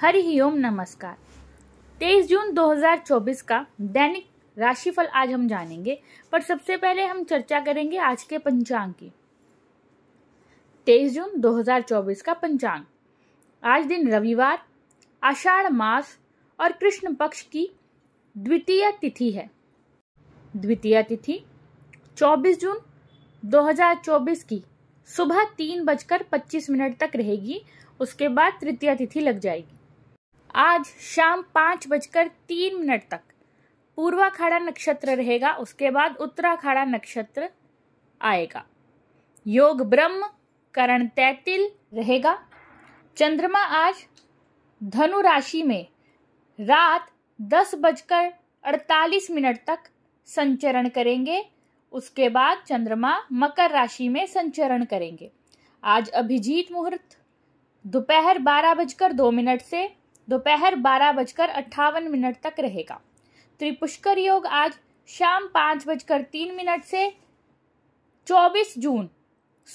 हरि ओम नमस्कार 23 जून 2024 का दैनिक राशिफल आज हम जानेंगे पर सबसे पहले हम चर्चा करेंगे आज के पंचांग की 23 जून 2024 का पंचांग आज दिन रविवार आषाढ़ मास और कृष्ण पक्ष की द्वितीय तिथि है द्वितीय तिथि 24 जून 2024 की सुबह तीन बजकर पच्चीस मिनट तक रहेगी उसके बाद तृतीय तिथि लग जाएगी आज शाम पाँच बजकर तीन मिनट तक पूर्वा खाड़ा नक्षत्र रहेगा उसके बाद उत्तरा खाड़ा नक्षत्र आएगा योग ब्रह्म करण तैतिल रहेगा चंद्रमा आज धनु राशि में रात दस बजकर अड़तालीस मिनट तक संचरण करेंगे उसके बाद चंद्रमा मकर राशि में संचरण करेंगे आज अभिजीत मुहूर्त दोपहर बारह बजकर दो मिनट से दोपहर बारह बजकर अट्ठावन मिनट तक रहेगा त्रिपुष्कर योग आज शाम पाँच बजकर तीन मिनट से चौबीस जून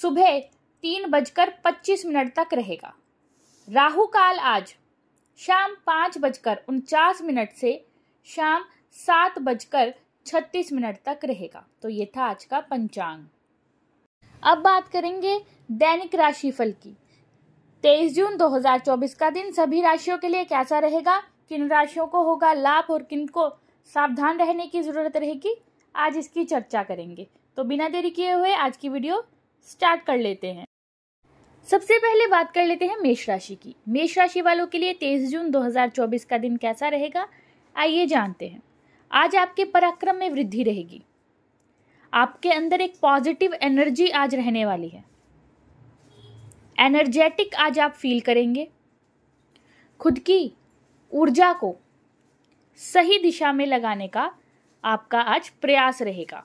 सुबह तीन बजकर पच्चीस मिनट तक रहेगा राहु काल आज शाम पाँच बजकर उनचास मिनट से शाम सात बजकर छत्तीस मिनट तक रहेगा तो ये था आज का पंचांग अब बात करेंगे दैनिक राशिफल की तेईस जून 2024 का दिन सभी राशियों के लिए कैसा रहेगा किन राशियों को होगा लाभ और किन को सावधान रहने की जरूरत रहेगी आज इसकी चर्चा करेंगे तो बिना देरी किए हुए आज की वीडियो स्टार्ट कर लेते हैं सबसे पहले बात कर लेते हैं मेष राशि की मेष राशि वालों के लिए तेईस जून 2024 का दिन कैसा रहेगा आइए जानते हैं आज आपके पराक्रम में वृद्धि रहेगी आपके अंदर एक पॉजिटिव एनर्जी आज रहने वाली है एनर्जेटिक आज आप फील करेंगे खुद की ऊर्जा को सही दिशा में लगाने का आपका आज प्रयास रहेगा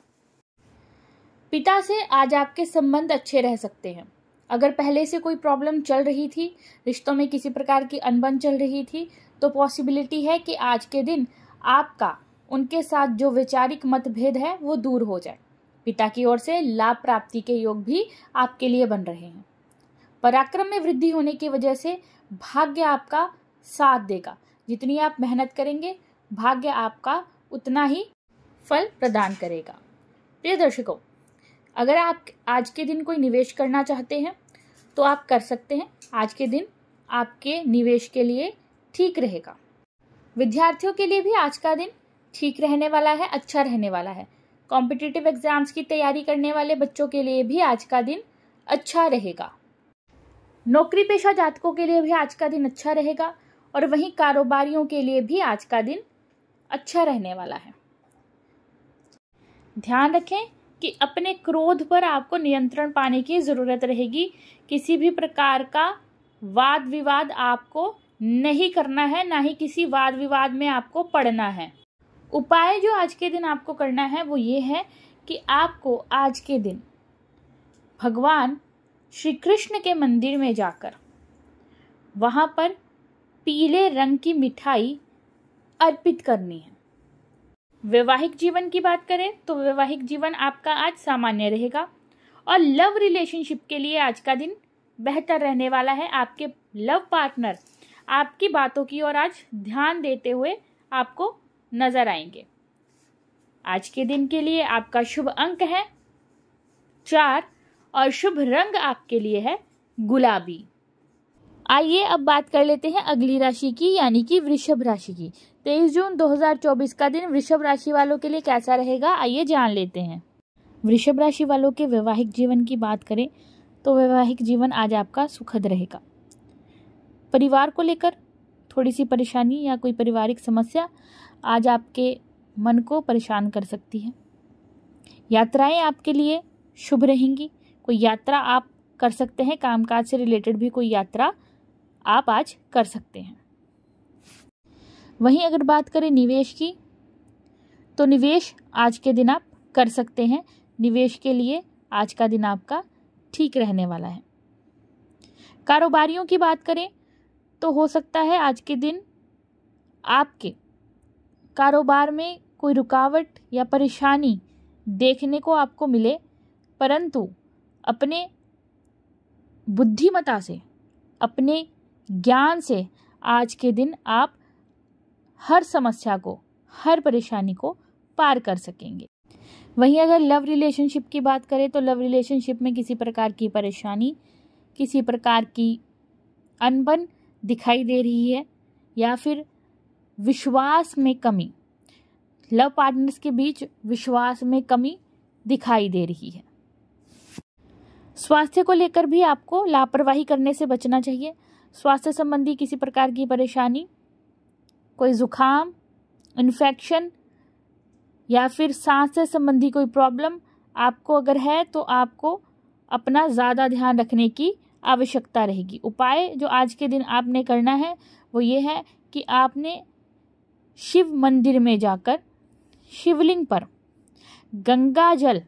पिता से आज आपके संबंध अच्छे रह सकते हैं अगर पहले से कोई प्रॉब्लम चल रही थी रिश्तों में किसी प्रकार की अनबन चल रही थी तो पॉसिबिलिटी है कि आज के दिन आपका उनके साथ जो वैचारिक मतभेद है वो दूर हो जाए पिता की ओर से लाभ प्राप्ति के योग भी आपके लिए बन रहे हैं पराक्रम में वृद्धि होने की वजह से भाग्य आपका साथ देगा जितनी आप मेहनत करेंगे भाग्य आपका उतना ही फल प्रदान करेगा प्रिय दर्शकों अगर आप आज के दिन कोई निवेश करना चाहते हैं तो आप कर सकते हैं आज के दिन आपके निवेश के लिए ठीक रहेगा विद्यार्थियों के लिए भी आज का दिन ठीक रहने वाला है अच्छा रहने वाला है कॉम्पिटिटिव एग्जाम्स की तैयारी करने वाले बच्चों के लिए भी आज का दिन अच्छा रहेगा नौकरी पेशा जातकों के लिए भी आज का दिन अच्छा रहेगा और वहीं कारोबारियों के लिए भी आज का दिन अच्छा रहने वाला है ध्यान रखें कि अपने क्रोध पर आपको नियंत्रण पाने की ज़रूरत रहेगी किसी भी प्रकार का वाद विवाद आपको नहीं करना है ना ही किसी वाद विवाद में आपको पढ़ना है उपाय जो आज के दिन आपको करना है वो ये है कि आपको आज के दिन भगवान श्री कृष्ण के मंदिर में जाकर वहाँ पर पीले रंग की मिठाई अर्पित करनी है वैवाहिक जीवन की बात करें तो वैवाहिक जीवन आपका आज सामान्य रहेगा और लव रिलेशनशिप के लिए आज का दिन बेहतर रहने वाला है आपके लव पार्टनर आपकी बातों की ओर आज ध्यान देते हुए आपको नजर आएंगे आज के दिन के लिए आपका शुभ अंक है चार और शुभ रंग आपके लिए है गुलाबी आइए अब बात कर लेते हैं अगली राशि की यानी कि वृषभ राशि की 23 जून 2024 का दिन वृषभ राशि वालों के लिए कैसा रहेगा आइए जान लेते हैं वृषभ राशि वालों के वैवाहिक जीवन की बात करें तो वैवाहिक जीवन आज आपका सुखद रहेगा परिवार को लेकर थोड़ी सी परेशानी या कोई पारिवारिक समस्या आज आपके मन को परेशान कर सकती है यात्राएं आपके लिए शुभ रहेंगी कोई यात्रा आप कर सकते हैं कामकाज से रिलेटेड भी कोई यात्रा आप आज कर सकते हैं वहीं अगर बात करें निवेश की तो निवेश आज के दिन आप कर सकते हैं निवेश के लिए आज का दिन आपका ठीक रहने वाला है कारोबारियों की बात करें तो हो सकता है आज के दिन आपके कारोबार में कोई रुकावट या परेशानी देखने को आपको मिले परंतु अपने बुद्धिमता से अपने ज्ञान से आज के दिन आप हर समस्या को हर परेशानी को पार कर सकेंगे वहीं अगर लव रिलेशनशिप की बात करें तो लव रिलेशनशिप में किसी प्रकार की परेशानी किसी प्रकार की अनबन दिखाई दे रही है या फिर विश्वास में कमी लव पार्टनर्स के बीच विश्वास में कमी दिखाई दे रही है स्वास्थ्य को लेकर भी आपको लापरवाही करने से बचना चाहिए स्वास्थ्य संबंधी किसी प्रकार की परेशानी कोई ज़ुकाम इन्फेक्शन या फिर सांस से संबंधी कोई प्रॉब्लम आपको अगर है तो आपको अपना ज़्यादा ध्यान रखने की आवश्यकता रहेगी उपाय जो आज के दिन आपने करना है वो ये है कि आपने शिव मंदिर में जाकर शिवलिंग पर गंगा जल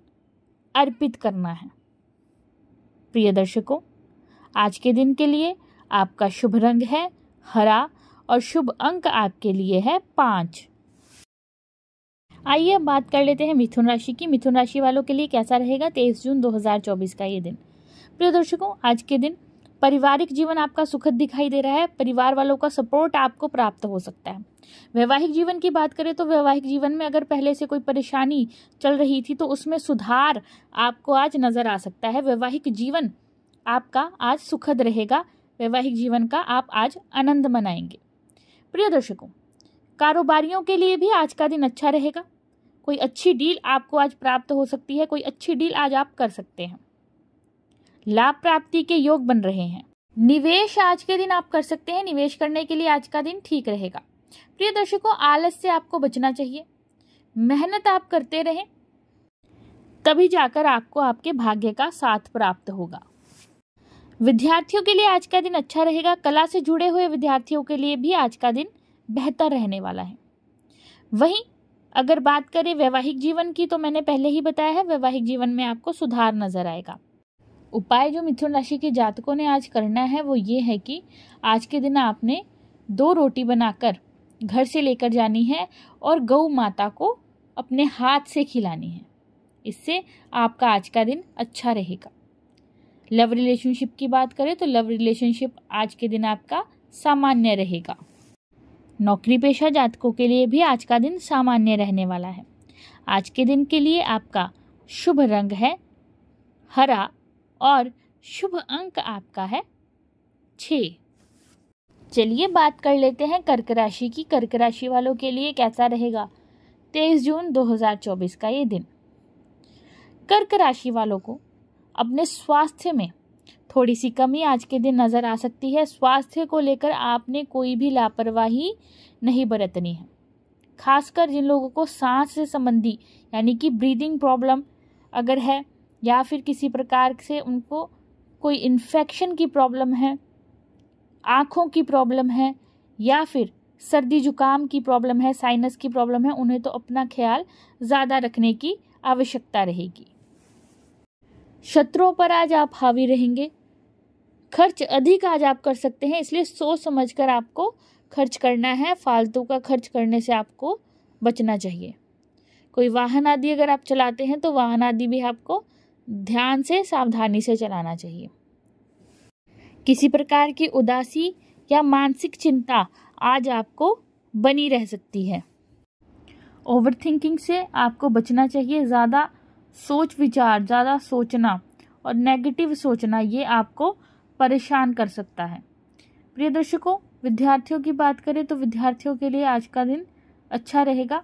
अर्पित करना है प्रिय दर्शकों आज के दिन के लिए आपका शुभ रंग है हरा और शुभ अंक आपके लिए है पाँच आइए अब बात कर लेते हैं मिथुन राशि की मिथुन राशि वालों के लिए कैसा रहेगा तेईस जून 2024 का ये दिन प्रिय दर्शकों आज के दिन पारिवारिक जीवन आपका सुखद दिखाई दे रहा है परिवार वालों का सपोर्ट आपको प्राप्त हो सकता है वैवाहिक जीवन की बात करें तो वैवाहिक जीवन में अगर पहले से कोई परेशानी चल रही थी तो उसमें सुधार आपको आज नजर आ सकता है वैवाहिक जीवन आपका आज सुखद रहेगा वैवाहिक जीवन का आप आज आनंद मनाएंगे प्रिय दर्शकों कारोबारियों के लिए भी आज का दिन अच्छा रहेगा कोई अच्छी डील आपको आज प्राप्त हो सकती है कोई अच्छी डील आज आप कर सकते हैं लाभ प्राप्ति के योग बन रहे हैं निवेश आज के दिन आप कर सकते हैं निवेश करने के लिए आज का दिन ठीक रहेगा प्रिय दर्शकों आलस से आपको बचना चाहिए मेहनत आप करते रहें तभी जाकर आपको आपके भाग्य का साथ प्राप्त होगा विद्यार्थियों के लिए आज का दिन अच्छा रहेगा कला से जुड़े हुए विद्यार्थियों के लिए भी आज का दिन बेहतर रहने वाला है वहीं अगर बात करें वैवाहिक जीवन की तो मैंने पहले ही बताया है वैवाहिक जीवन में आपको सुधार नजर आएगा उपाय जो मिथुन राशि के जातकों ने आज करना है वो ये है कि आज के दिन आपने दो रोटी बनाकर घर से लेकर जानी है और गौ माता को अपने हाथ से खिलानी है इससे आपका आज का दिन अच्छा रहेगा लव रिलेशनशिप की बात करें तो लव रिलेशनशिप आज के दिन आपका सामान्य रहेगा नौकरी पेशा जातकों के लिए भी आज का दिन सामान्य रहने वाला है आज के दिन के लिए आपका शुभ रंग है हरा और शुभ अंक आपका है छ चलिए बात कर लेते हैं कर्क राशि की कर्क राशि वालों के लिए कैसा रहेगा तेईस जून 2024 का ये दिन कर्क राशि वालों को अपने स्वास्थ्य में थोड़ी सी कमी आज के दिन नज़र आ सकती है स्वास्थ्य को लेकर आपने कोई भी लापरवाही नहीं बरतनी है खासकर जिन लोगों को सांस से संबंधी यानी कि ब्रीदिंग प्रॉब्लम अगर है या फिर किसी प्रकार से उनको कोई इन्फेक्शन की प्रॉब्लम है आँखों की प्रॉब्लम है या फिर सर्दी जुकाम की प्रॉब्लम है साइनस की प्रॉब्लम है उन्हें तो अपना ख्याल ज़्यादा रखने की आवश्यकता रहेगी शत्रुओं पर आज आप हावी रहेंगे खर्च अधिक आज आप कर सकते हैं इसलिए सोच समझ कर आपको खर्च करना है फालतू का खर्च करने से आपको बचना चाहिए कोई वाहन आदि अगर आप चलाते हैं तो वाहन आदि भी आपको ध्यान से सावधानी से चलाना चाहिए किसी प्रकार की उदासी या मानसिक चिंता आज आपको बनी रह सकती है ओवरथिंकिंग से आपको बचना चाहिए ज़्यादा सोच विचार ज़्यादा सोचना और नेगेटिव सोचना ये आपको परेशान कर सकता है प्रिय दर्शकों विद्यार्थियों की बात करें तो विद्यार्थियों के लिए आज का दिन अच्छा रहेगा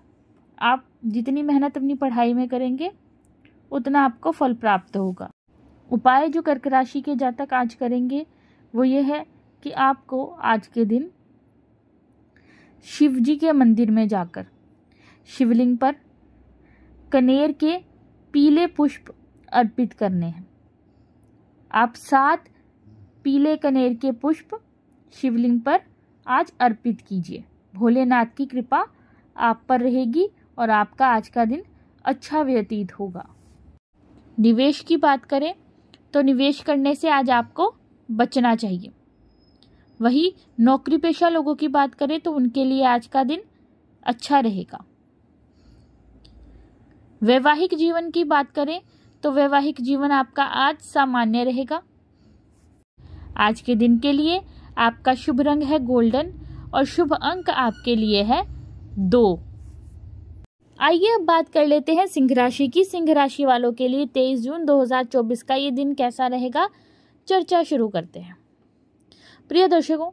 आप जितनी मेहनत अपनी पढ़ाई में करेंगे उतना आपको फल प्राप्त होगा उपाय जो कर्क राशि के जातक आज करेंगे वो ये है कि आपको आज के दिन शिव जी के मंदिर में जाकर शिवलिंग पर कनेर के पीले पुष्प अर्पित करने हैं आप सात पीले कनेर के पुष्प शिवलिंग पर आज अर्पित कीजिए भोलेनाथ की कृपा आप पर रहेगी और आपका आज का दिन अच्छा व्यतीत होगा निवेश की बात करें तो निवेश करने से आज आपको बचना चाहिए वही नौकरी पेशा लोगों की बात करें तो उनके लिए आज का दिन अच्छा रहेगा वैवाहिक जीवन की बात करें तो वैवाहिक जीवन आपका आज सामान्य रहेगा आज के दिन के लिए आपका शुभ रंग है गोल्डन और शुभ अंक आपके लिए है दो आइए अब बात कर लेते हैं सिंह राशि की सिंह राशि वालों के लिए तेईस जून 2024 का ये दिन कैसा रहेगा चर्चा शुरू करते हैं प्रिय दर्शकों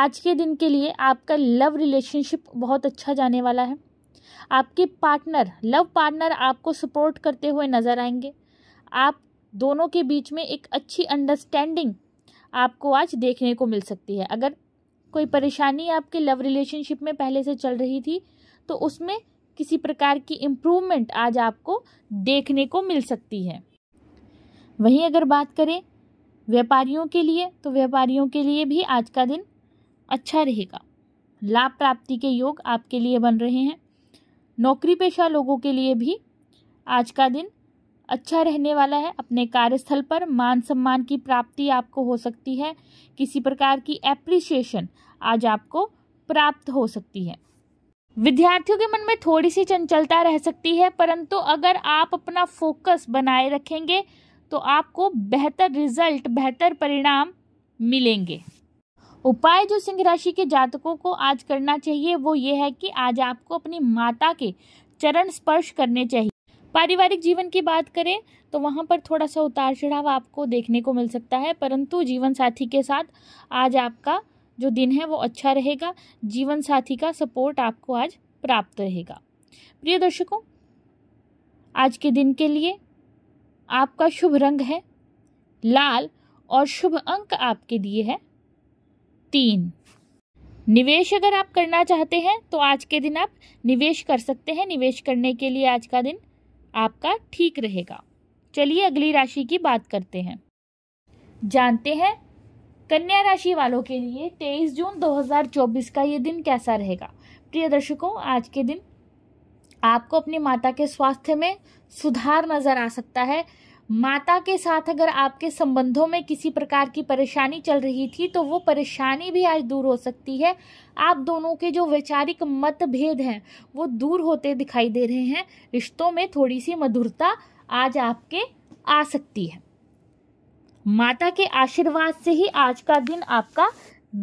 आज के दिन के लिए आपका लव रिलेशनशिप बहुत अच्छा जाने वाला है आपके पार्टनर लव पार्टनर आपको सपोर्ट करते हुए नज़र आएंगे आप दोनों के बीच में एक अच्छी अंडरस्टैंडिंग आपको आज देखने को मिल सकती है अगर कोई परेशानी आपके लव रिलेशनशिप में पहले से चल रही थी तो उसमें किसी प्रकार की इम्प्रूवमेंट आज आपको देखने को मिल सकती है वहीं अगर बात करें व्यापारियों के लिए तो व्यापारियों के लिए भी आज का दिन अच्छा रहेगा लाभ प्राप्ति के योग आपके लिए बन रहे हैं नौकरी पेशा लोगों के लिए भी आज का दिन अच्छा रहने वाला है अपने कार्यस्थल पर मान सम्मान की प्राप्ति आपको हो सकती है किसी प्रकार की एप्रिसिएशन आज आपको प्राप्त हो सकती है विद्यार्थियों के मन में थोड़ी सी चंचलता रह सकती है परंतु अगर आप अपना फोकस बनाए रखेंगे तो आपको बेहतर रिजल्ट बेहतर परिणाम मिलेंगे उपाय जो सिंह राशि के जातकों को आज करना चाहिए वो ये है कि आज आपको अपनी माता के चरण स्पर्श करने चाहिए पारिवारिक जीवन की बात करें तो वहाँ पर थोड़ा सा उतार चढ़ाव आपको देखने को मिल सकता है परंतु जीवन साथी के साथ आज आपका जो दिन है वो अच्छा रहेगा जीवन साथी का सपोर्ट आपको आज प्राप्त रहेगा प्रिय दर्शकों आज के दिन के लिए आपका शुभ रंग है लाल और शुभ अंक आपके लिए है तीन निवेश अगर आप करना चाहते हैं तो आज के दिन आप निवेश कर सकते हैं निवेश करने के लिए आज का दिन आपका ठीक रहेगा चलिए अगली राशि की बात करते हैं जानते हैं कन्या राशि वालों के लिए 23 जून 2024 का ये दिन कैसा रहेगा प्रिय दर्शकों आज के दिन आपको अपनी माता के स्वास्थ्य में सुधार नजर आ सकता है माता के साथ अगर आपके संबंधों में किसी प्रकार की परेशानी चल रही थी तो वो परेशानी भी आज दूर हो सकती है आप दोनों के जो वैचारिक मतभेद हैं वो दूर होते दिखाई दे रहे हैं रिश्तों में थोड़ी सी मधुरता आज आपके आ सकती है माता के आशीर्वाद से ही आज का दिन आपका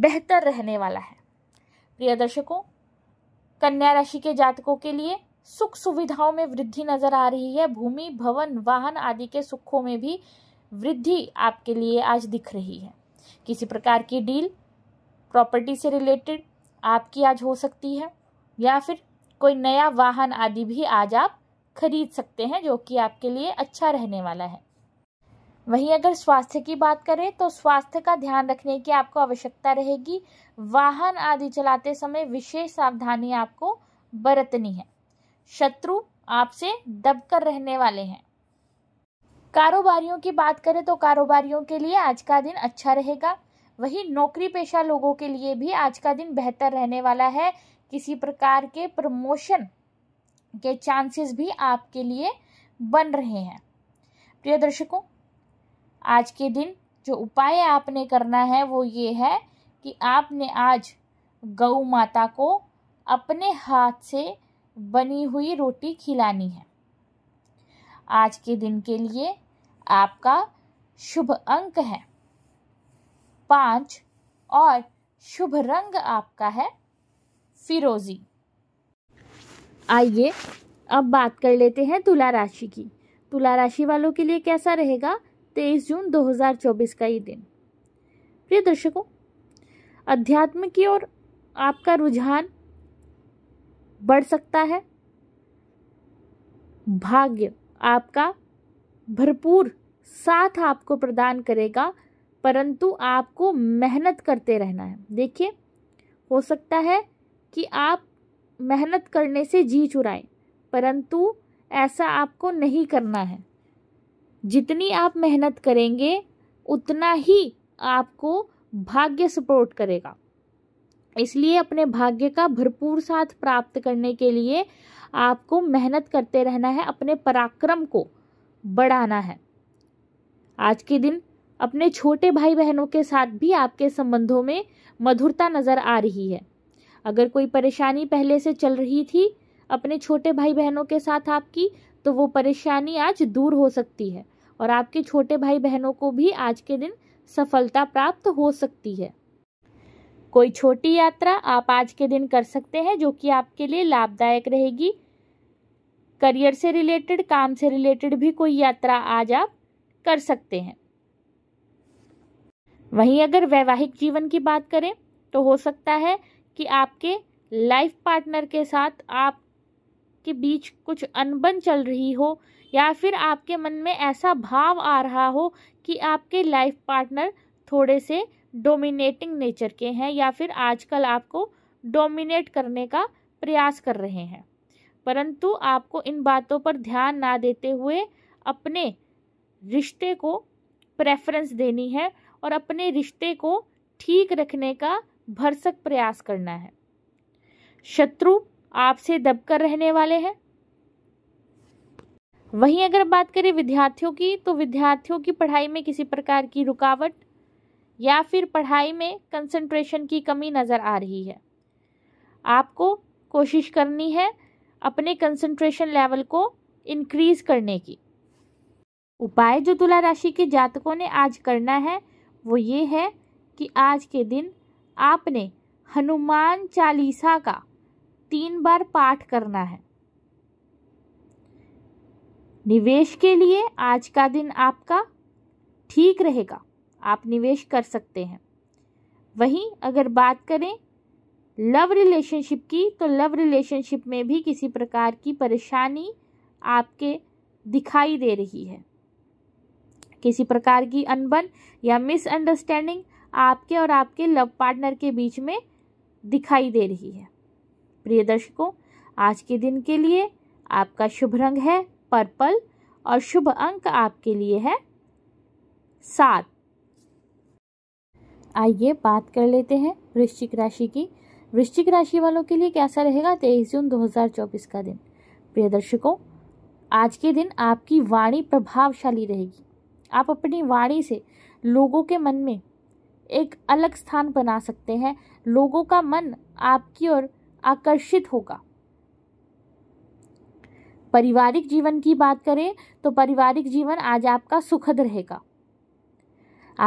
बेहतर रहने वाला है प्रिय दर्शकों कन्या राशि के जातकों के लिए सुख सुविधाओं में वृद्धि नजर आ रही है भूमि भवन वाहन आदि के सुखों में भी वृद्धि आपके लिए आज दिख रही है किसी प्रकार की डील प्रॉपर्टी से रिलेटेड आपकी आज हो सकती है या फिर कोई नया वाहन आदि भी आज आप खरीद सकते हैं जो कि आपके लिए अच्छा रहने वाला है वहीं अगर स्वास्थ्य की बात करें तो स्वास्थ्य का ध्यान रखने की आपको आवश्यकता रहेगी वाहन आदि चलाते समय विशेष सावधानी आपको बरतनी है शत्रु आपसे दबकर रहने वाले हैं कारोबारियों की बात करें तो कारोबारियों के लिए आज का दिन अच्छा रहेगा वहीं नौकरी पेशा लोगों के लिए भी आज का दिन बेहतर रहने वाला है किसी प्रकार के प्रमोशन के चांसेस भी आपके लिए बन रहे हैं प्रिय दर्शकों आज के दिन जो उपाय आपने करना है वो ये है कि आपने आज गौ माता को अपने हाथ से बनी हुई रोटी खिलानी है आज के दिन के लिए आपका शुभ अंक है पाँच और शुभ रंग आपका है फिरोजी आइए अब बात कर लेते हैं तुला राशि की तुला राशि वालों के लिए कैसा रहेगा तेईस जून 2024 का ये दिन प्रिय दर्शकों अध्यात्म की ओर आपका रुझान बढ़ सकता है भाग्य आपका भरपूर साथ आपको प्रदान करेगा परंतु आपको मेहनत करते रहना है देखिए हो सकता है कि आप मेहनत करने से जी चुराएं परंतु ऐसा आपको नहीं करना है जितनी आप मेहनत करेंगे उतना ही आपको भाग्य सपोर्ट करेगा इसलिए अपने भाग्य का भरपूर साथ प्राप्त करने के लिए आपको मेहनत करते रहना है अपने पराक्रम को बढ़ाना है आज के दिन अपने छोटे भाई बहनों के साथ भी आपके संबंधों में मधुरता नज़र आ रही है अगर कोई परेशानी पहले से चल रही थी अपने छोटे भाई बहनों के साथ आपकी तो वो परेशानी आज दूर हो सकती है और आपके छोटे भाई बहनों को भी आज के दिन सफलता प्राप्त हो सकती है कोई छोटी यात्रा आप आज के दिन कर सकते हैं जो कि आपके लिए लाभदायक रहेगी करियर से रिलेटेड काम से रिलेटेड भी कोई यात्रा आज आप कर सकते हैं वहीं अगर वैवाहिक जीवन की बात करें तो हो सकता है कि आपके लाइफ पार्टनर के साथ आप के बीच कुछ अनबन चल रही हो या फिर आपके मन में ऐसा भाव आ रहा हो कि आपके लाइफ पार्टनर थोड़े से डोमिनेटिंग नेचर के हैं या फिर आजकल आपको डोमिनेट करने का प्रयास कर रहे हैं परंतु आपको इन बातों पर ध्यान ना देते हुए अपने रिश्ते को प्रेफरेंस देनी है और अपने रिश्ते को ठीक रखने का भरसक प्रयास करना है शत्रु आपसे दबकर रहने वाले हैं वहीं अगर बात करें विद्यार्थियों की तो विद्यार्थियों की पढ़ाई में किसी प्रकार की रुकावट या फिर पढ़ाई में कंसंट्रेशन की कमी नज़र आ रही है आपको कोशिश करनी है अपने कंसंट्रेशन लेवल को इनक्रीज़ करने की उपाय जो तुला राशि के जातकों ने आज करना है वो ये है कि आज के दिन आपने हनुमान चालीसा का तीन बार पाठ करना है निवेश के लिए आज का दिन आपका ठीक रहेगा आप निवेश कर सकते हैं वहीं अगर बात करें लव रिलेशनशिप की तो लव रिलेशनशिप में भी किसी प्रकार की परेशानी आपके दिखाई दे रही है किसी प्रकार की अनबन या मिसअंडरस्टैंडिंग आपके और आपके लव पार्टनर के बीच में दिखाई दे रही है प्रिय दर्शकों आज के दिन के लिए आपका शुभ रंग है पर्पल और शुभ अंक आपके लिए है सात आइए बात कर लेते हैं वृश्चिक राशि की वृश्चिक राशि वालों के लिए कैसा रहेगा तेईस जून 2024 का दिन प्रिय दर्शकों आज के दिन आपकी वाणी प्रभावशाली रहेगी आप अपनी वाणी से लोगों के मन में एक अलग स्थान बना सकते हैं लोगों का मन आपकी ओर आकर्षित होगा पारिवारिक जीवन की बात करें तो पारिवारिक जीवन आज आपका सुखद रहेगा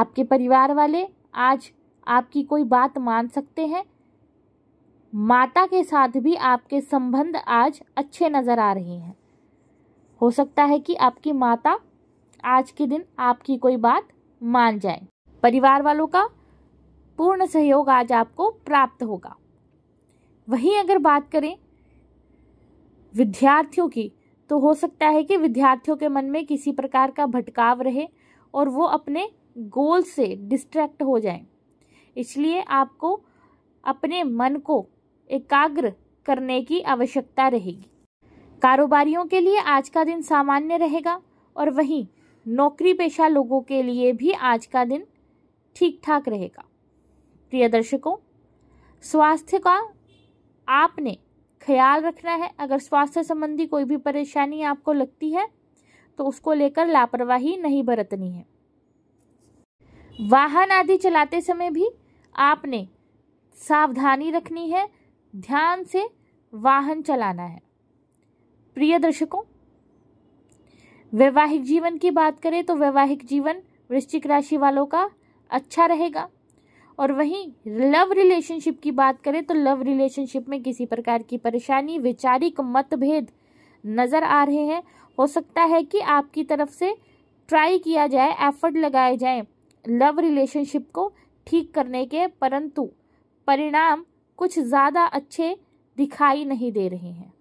आपके परिवार वाले आज आपकी कोई बात मान सकते हैं माता के साथ भी आपके संबंध आज अच्छे नज़र आ रहे हैं हो सकता है कि आपकी माता आज के दिन आपकी कोई बात मान जाए परिवार वालों का पूर्ण सहयोग आज आपको प्राप्त होगा वहीं अगर बात करें विद्यार्थियों की तो हो सकता है कि विद्यार्थियों के मन में किसी प्रकार का भटकाव रहे और वो अपने गोल से डिस्ट्रैक्ट हो जाएं इसलिए आपको अपने मन को एकाग्र करने की आवश्यकता रहेगी कारोबारियों के लिए आज का दिन सामान्य रहेगा और वहीं नौकरी पेशा लोगों के लिए भी आज का दिन ठीक ठाक रहेगा प्रिय दर्शकों स्वास्थ्य का आपने ख्याल रखना है अगर स्वास्थ्य संबंधी कोई भी परेशानी आपको लगती है तो उसको लेकर लापरवाही नहीं बरतनी है वाहन आदि चलाते समय भी आपने सावधानी रखनी है ध्यान से वाहन चलाना है प्रिय दर्शकों वैवाहिक जीवन की बात करें तो वैवाहिक जीवन वृश्चिक राशि वालों का अच्छा रहेगा और वहीं लव रिलेशनशिप की बात करें तो लव रिलेशनशिप में किसी प्रकार की परेशानी वैचारिक मतभेद नज़र आ रहे हैं हो सकता है कि आपकी तरफ से ट्राई किया जाए एफर्ट लगाए जाए लव रिलेशनशिप को ठीक करने के परंतु परिणाम कुछ ज़्यादा अच्छे दिखाई नहीं दे रहे हैं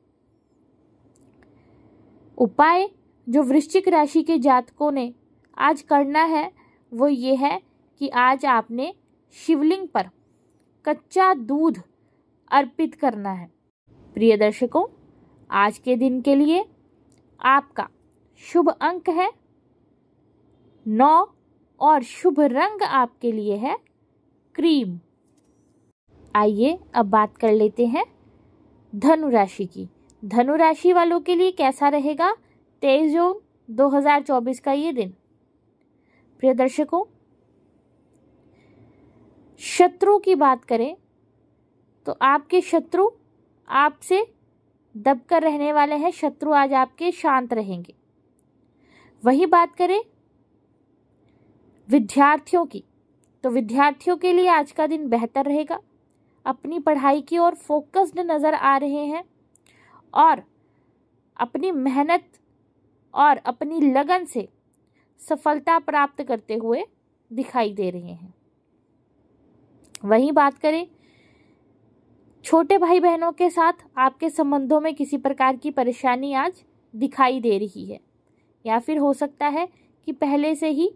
उपाय जो वृश्चिक राशि के जातकों ने आज करना है वो ये है कि आज आपने शिवलिंग पर कच्चा दूध अर्पित करना है प्रिय दर्शकों आज के दिन के लिए आपका शुभ अंक है नौ और शुभ रंग आपके लिए है क्रीम आइए अब बात कर लेते हैं धनु राशि की धनु राशि वालों के लिए कैसा रहेगा तेईस जून 2024 का ये दिन प्रिय दर्शकों शत्रु की बात करें तो आपके शत्रु आपसे दबकर रहने वाले हैं शत्रु आज आपके शांत रहेंगे वही बात करें विद्यार्थियों की तो विद्यार्थियों के लिए आज का दिन बेहतर रहेगा अपनी पढ़ाई की ओर फोकस्ड नज़र आ रहे हैं और अपनी मेहनत और अपनी लगन से सफलता प्राप्त करते हुए दिखाई दे रहे हैं वहीं बात करें छोटे भाई बहनों के साथ आपके संबंधों में किसी प्रकार की परेशानी आज दिखाई दे रही है या फिर हो सकता है कि पहले से ही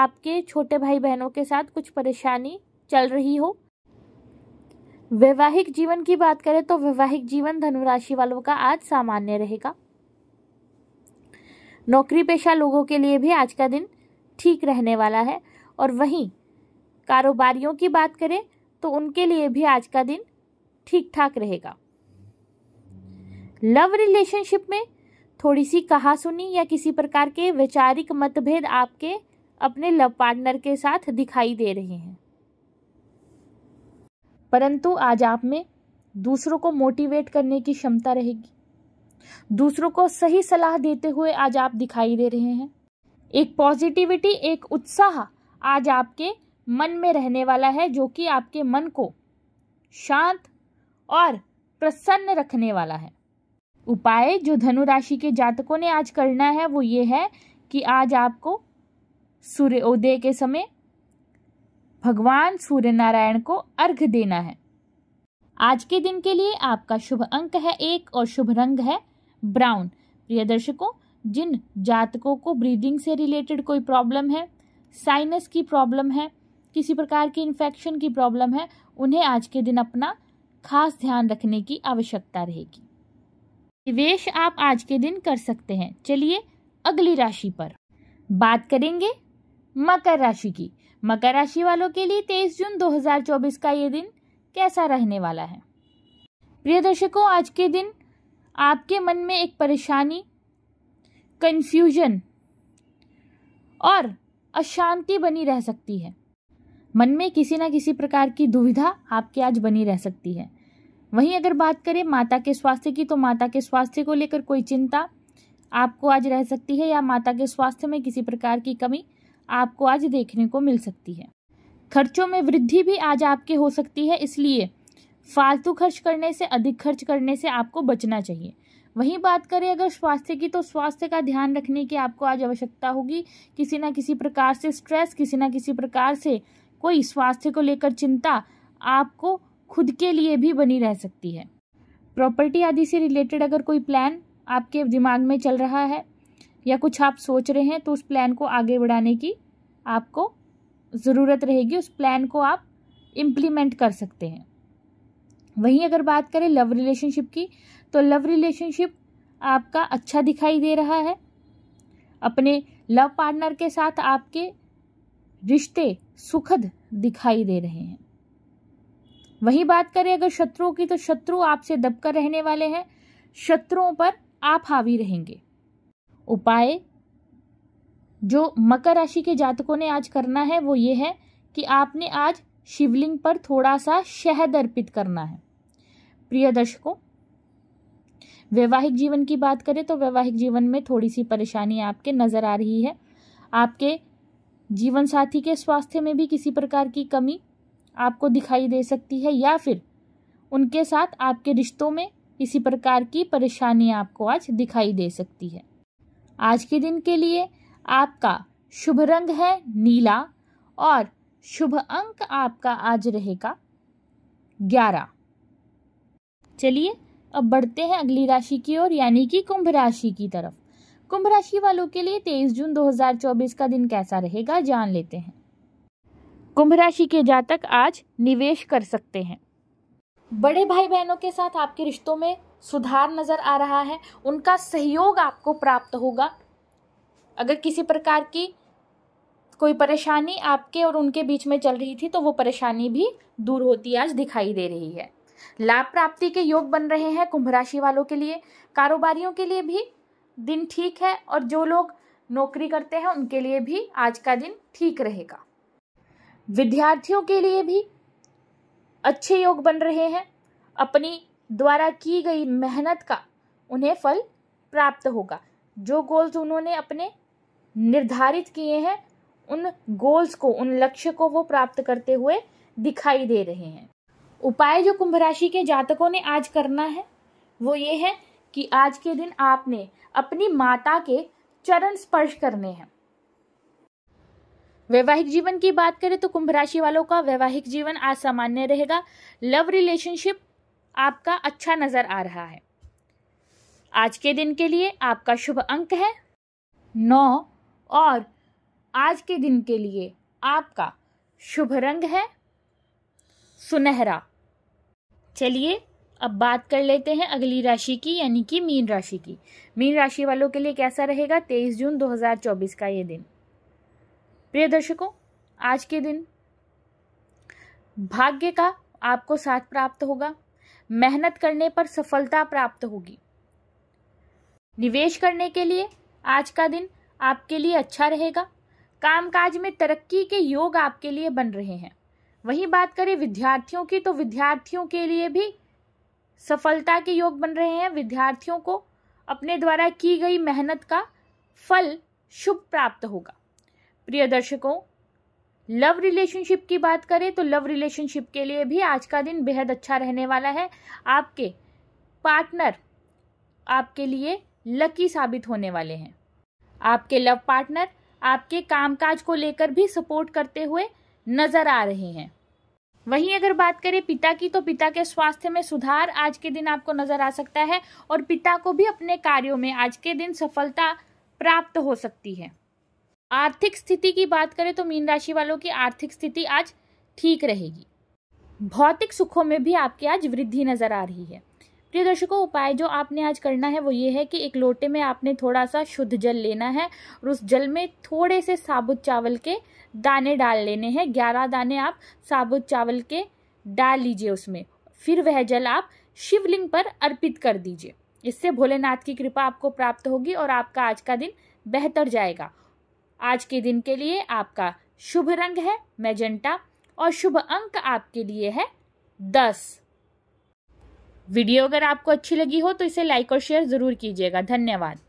आपके छोटे भाई बहनों के साथ कुछ परेशानी चल रही हो वैवाहिक जीवन की बात करें तो वैवाहिक जीवन धनुराशि वालों का आज सामान्य रहेगा नौकरी पेशा लोगों के लिए भी आज का दिन ठीक रहने वाला है और वहीं कारोबारियों की बात करें तो उनके लिए भी आज का दिन ठीक ठाक रहेगा लव रिलेशनशिप में थोड़ी सी कहा सुनी या किसी प्रकार के वैचारिक मतभेद आपके अपने लव पार्टनर के साथ दिखाई दे रहे हैं परंतु आज आप में दूसरों को मोटिवेट करने की क्षमता रहेगी दूसरों को सही सलाह देते हुए आज आप दिखाई दे रहे हैं एक पॉजिटिविटी एक उत्साह आज आपके मन में रहने वाला है जो कि आपके मन को शांत और प्रसन्न रखने वाला है उपाय जो धनु राशि के जातकों ने आज करना है वो ये है कि आज आपको सूर्योदय के समय भगवान सूर्य नारायण को अर्घ देना है आज के दिन के लिए आपका शुभ अंक है एक और शुभ रंग है ब्राउन प्रिय दर्शकों जिन जातकों को ब्रीदिंग से रिलेटेड कोई प्रॉब्लम है साइनस की प्रॉब्लम है किसी प्रकार की इन्फेक्शन की प्रॉब्लम है उन्हें आज के दिन अपना खास ध्यान रखने की आवश्यकता रहेगी निवेश आप आज के दिन कर सकते हैं चलिए अगली राशि पर बात करेंगे मकर राशि की मकर राशि वालों के लिए 23 जून 2024 का ये दिन कैसा रहने वाला है प्रिय दर्शकों आज के दिन आपके मन में एक परेशानी कंफ्यूजन और अशांति बनी रह सकती है मन में किसी ना किसी प्रकार की दुविधा आपके आज बनी रह सकती है वहीं अगर बात करें माता के स्वास्थ्य की तो माता के स्वास्थ्य को लेकर कोई चिंता आपको आज रह सकती है या माता के स्वास्थ्य में किसी प्रकार की कमी आपको आज देखने को मिल सकती है खर्चों में वृद्धि भी आज आपके हो सकती है इसलिए फालतू खर्च करने से अधिक खर्च करने से आपको बचना चाहिए वहीं बात करें अगर स्वास्थ्य की तो स्वास्थ्य का ध्यान रखने की आपको आज आवश्यकता होगी किसी ना किसी प्रकार से स्ट्रेस किसी ना किसी प्रकार से कोई स्वास्थ्य को लेकर चिंता आपको खुद के लिए भी बनी रह सकती है प्रॉपर्टी आदि से रिलेटेड अगर कोई प्लान आपके दिमाग में चल रहा है या कुछ आप सोच रहे हैं तो उस प्लान को आगे बढ़ाने की आपको ज़रूरत रहेगी उस प्लान को आप इम्प्लीमेंट कर सकते हैं वहीं अगर बात करें लव रिलेशनशिप की तो लव रिलेशनशिप आपका अच्छा दिखाई दे रहा है अपने लव पार्टनर के साथ आपके रिश्ते सुखद दिखाई दे रहे हैं वही बात करें अगर शत्रुओं की तो शत्रु आपसे दबकर रहने वाले हैं शत्रुओं पर आप हावी रहेंगे उपाय जो मकर राशि के जातकों ने आज करना है वो ये है कि आपने आज शिवलिंग पर थोड़ा सा शहद अर्पित करना है प्रिय दर्शकों वैवाहिक जीवन की बात करें तो वैवाहिक जीवन में थोड़ी सी परेशानी आपके नज़र आ रही है आपके जीवन साथी के स्वास्थ्य में भी किसी प्रकार की कमी आपको दिखाई दे सकती है या फिर उनके साथ आपके रिश्तों में किसी प्रकार की परेशानी आपको आज दिखाई दे सकती है आज के दिन के लिए आपका शुभ रंग है नीला और शुभ अंक आपका आज रहेगा ग्यारह चलिए अब बढ़ते हैं अगली राशि की ओर यानी कि कुंभ राशि की तरफ कुंभ राशि वालों के लिए 23 जून 2024 का दिन कैसा रहेगा जान लेते हैं कुंभ राशि के जातक आज निवेश कर सकते हैं बड़े भाई बहनों के साथ आपके रिश्तों में सुधार नजर आ रहा है उनका सहयोग आपको प्राप्त होगा अगर किसी प्रकार की कोई परेशानी आपके और उनके बीच में चल रही थी तो वो परेशानी भी दूर होती आज दिखाई दे रही है लाभ प्राप्ति के योग बन रहे हैं कुंभ राशि वालों के लिए कारोबारियों के लिए भी दिन ठीक है और जो लोग नौकरी करते हैं उनके लिए भी आज का दिन ठीक रहेगा विद्यार्थियों के लिए भी अच्छे योग बन रहे हैं अपनी द्वारा की गई मेहनत का उन्हें फल प्राप्त होगा जो गोल्स उन्होंने अपने निर्धारित किए हैं उन गोल्स को उन लक्ष्य को वो प्राप्त करते हुए दिखाई दे रहे हैं उपाय जो कुंभ राशि के जातकों ने आज करना है वो ये है कि आज के दिन आपने अपनी माता के चरण स्पर्श करने हैं वैवाहिक जीवन की बात करें तो कुंभ राशि वालों का वैवाहिक जीवन आज सामान्य रहेगा लव रिलेशनशिप आपका अच्छा नजर आ रहा है आज के दिन के लिए आपका शुभ अंक है नौ और आज के दिन के लिए आपका शुभ रंग है सुनहरा चलिए अब बात कर लेते हैं अगली राशि की यानी कि मीन राशि की मीन राशि वालों के लिए कैसा रहेगा तेईस जून चौबीस का ये दिन प्रिय दर्शकों आज के दिन भाग्य का आपको साथ प्राप्त होगा मेहनत करने पर सफलता प्राप्त होगी निवेश करने के लिए आज का दिन आपके लिए अच्छा रहेगा कामकाज में तरक्की के योग आपके लिए बन रहे हैं वहीं बात करें विद्यार्थियों की तो विद्यार्थियों के लिए भी सफलता के योग बन रहे हैं विद्यार्थियों को अपने द्वारा की गई मेहनत का फल शुभ प्राप्त होगा प्रिय दर्शकों लव रिलेशनशिप की बात करें तो लव रिलेशनशिप के लिए भी आज का दिन बेहद अच्छा रहने वाला है आपके पार्टनर आपके लिए लकी साबित होने वाले हैं आपके लव पार्टनर आपके कामकाज को लेकर भी सपोर्ट करते हुए नज़र आ रहे हैं वहीं अगर बात करें पिता की तो पिता के स्वास्थ्य में सुधार आज के दिन आपको नजर आ सकता है और पिता को भी अपने कार्यों में आज के दिन सफलता प्राप्त हो सकती है आर्थिक स्थिति की बात करें तो मीन राशि वालों की आर्थिक स्थिति आज ठीक रहेगी भौतिक सुखों में भी आपकी आज वृद्धि नजर आ रही है प्रिय दर्शकों उपाय जो आपने आज करना है वो ये है कि एक लोटे में आपने थोड़ा सा शुद्ध जल लेना है और उस जल में थोड़े से साबुत चावल के दाने डाल लेने हैं ग्यारह दाने आप साबुत चावल के डाल लीजिए उसमें फिर वह जल आप शिवलिंग पर अर्पित कर दीजिए इससे भोलेनाथ की कृपा आपको प्राप्त होगी और आपका आज का दिन बेहतर जाएगा आज के दिन के लिए आपका शुभ रंग है मैजेंटा और शुभ अंक आपके लिए है दस वीडियो अगर आपको अच्छी लगी हो तो इसे लाइक और शेयर ज़रूर कीजिएगा धन्यवाद